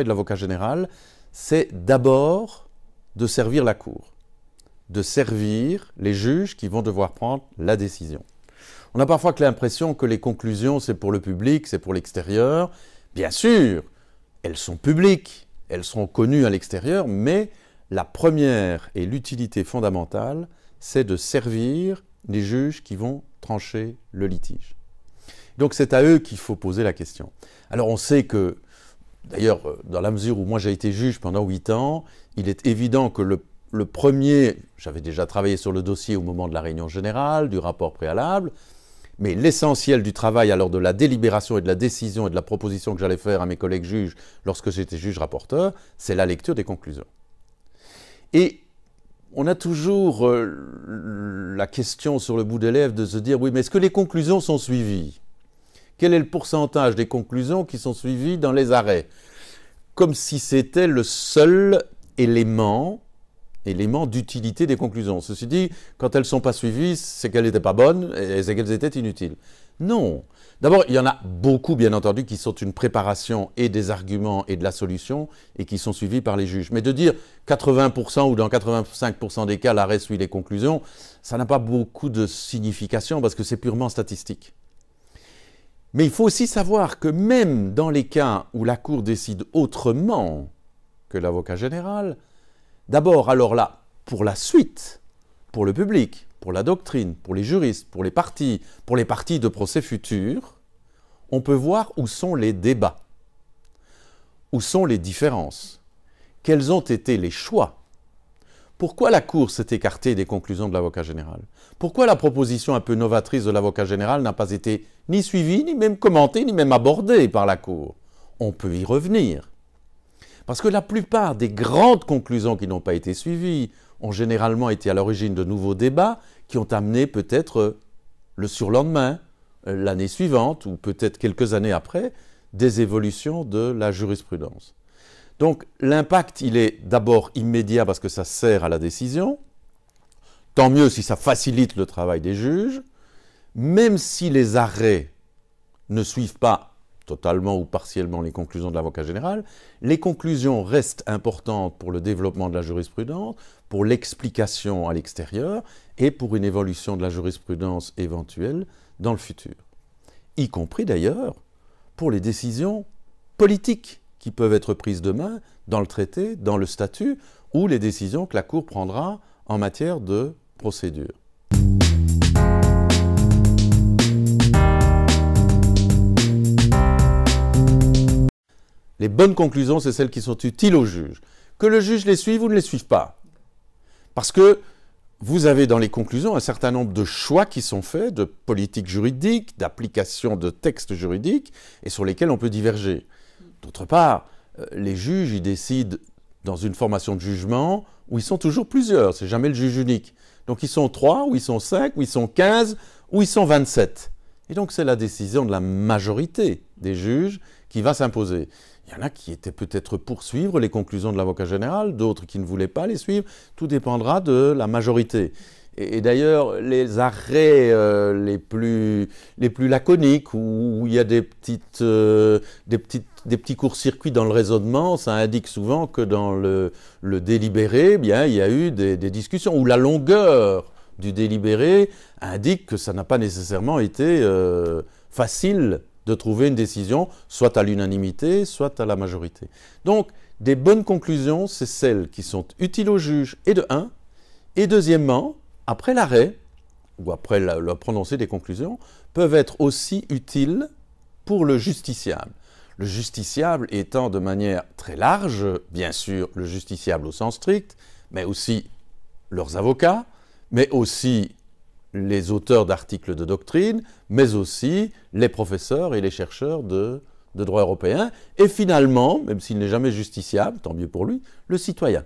et de l'avocat général, c'est d'abord de servir la Cour, de servir les juges qui vont devoir prendre la décision. On a parfois l'impression que les conclusions, c'est pour le public, c'est pour l'extérieur. Bien sûr, elles sont publiques, elles sont connues à l'extérieur, mais la première et l'utilité fondamentale, c'est de servir les juges qui vont trancher le litige. Donc c'est à eux qu'il faut poser la question. Alors on sait que D'ailleurs, euh, dans la mesure où moi j'ai été juge pendant huit ans, il est évident que le, premier, j'avais déjà travaillé sur le dossier au moment de la réunion générale, du rapport préalable, mais l'essentiel du travail alors de la délibération et de la décision et de la proposition que j'allais faire à mes collègues juges lorsque j'étais juge rapporteur, c'est la lecture des conclusions. Et on a toujours euh, la question sur le bout des lèvres de se dire oui, mais est-ce que les conclusions sont suivies quel est le pourcentage des conclusions qui sont suivies dans les arrêts Comme si c'était le seul élément élément d'utilité des conclusions. Ceci dit, quand elles ne sont pas suivies, c'est qu'elles n'étaient pas bonnes et c'est qu'elles étaient inutiles. Non. D'abord, il y en a beaucoup, bien entendu, qui sont une préparation et des arguments et de la solution et qui sont suivis par les juges. Mais de dire 80% ou dans 85% des cas, l'arrêt suit les conclusions, ça n'a pas beaucoup de signification parce que c'est purement statistique. Mais il faut aussi savoir que même dans les cas où la Cour décide autrement que l'avocat général, d'abord, alors là, pour la suite, pour le public, pour la doctrine, pour les juristes, pour les partis, pour les partis de procès futurs, on peut voir où sont les débats, où sont les différences, quels ont été les choix pourquoi la Cour s'est écartée des conclusions de l'avocat général Pourquoi la proposition un peu novatrice de l'avocat général n'a pas été ni suivie, ni même commentée, ni même abordée par la Cour On peut y revenir. Parce que la plupart des grandes conclusions qui n'ont pas été suivies ont généralement été à l'origine de nouveaux débats qui ont amené peut-être euh, le surlendemain, euh, l'année suivante, ou peut-être quelques années après, des évolutions de la jurisprudence. Donc l'impact, il est d'abord immédiat parce que ça sert à la décision. Tant mieux si ça facilite le travail des juges. Même si les arrêts ne suivent pas totalement ou partiellement les conclusions de l'avocat général, les conclusions restent importantes pour le développement de la jurisprudence, pour l'explication à l'extérieur et pour une évolution de la jurisprudence éventuelle dans le futur. Y compris d'ailleurs pour les décisions politiques qui peuvent être prises demain dans le traité, dans le statut, ou les décisions que la Cour prendra en matière de procédure. Les bonnes conclusions, c'est celles qui sont utiles au juge. Que le juge les suive ou ne les suive pas. Parce que vous avez dans les conclusions un certain nombre de choix qui sont faits, de politiques juridiques, d'applications de textes juridiques, et sur lesquels on peut diverger. D'autre part, euh, les juges, ils décident dans une formation de jugement où ils sont toujours plusieurs, c'est jamais le juge unique. Donc ils sont trois, ou ils sont cinq, ou ils sont quinze, ou ils sont vingt-sept. Et donc c'est la décision de la majorité des juges qui va s'imposer. Il y en a qui étaient peut-être poursuivre les conclusions de l'avocat général, d'autres qui ne voulaient pas les suivre. Tout dépendra de la majorité. Et, d'ailleurs, les arrêts euh, les, plus, laconiques, où, il y a des petites, euh, des petites des petits courts-circuits dans le raisonnement, ça indique souvent que dans le, délibéré, eh bien, il y a eu des, discussions, ou la longueur du délibéré indique que ça n'a pas nécessairement été euh, facile de trouver une décision, soit à l'unanimité, soit à la majorité. Donc, des bonnes conclusions, c'est celles qui sont utiles au juge, et de un, et deuxièmement, après l'arrêt, ou après le prononcé des conclusions, peuvent être aussi utiles pour le justiciable le justiciable étant de manière très large, bien sûr, le justiciable au sens strict, mais aussi leurs avocats, mais aussi les auteurs d'articles de doctrine, mais aussi les professeurs et les chercheurs de, de droit européen, et finalement, même s'il n'est jamais justiciable, tant mieux pour lui, le citoyen.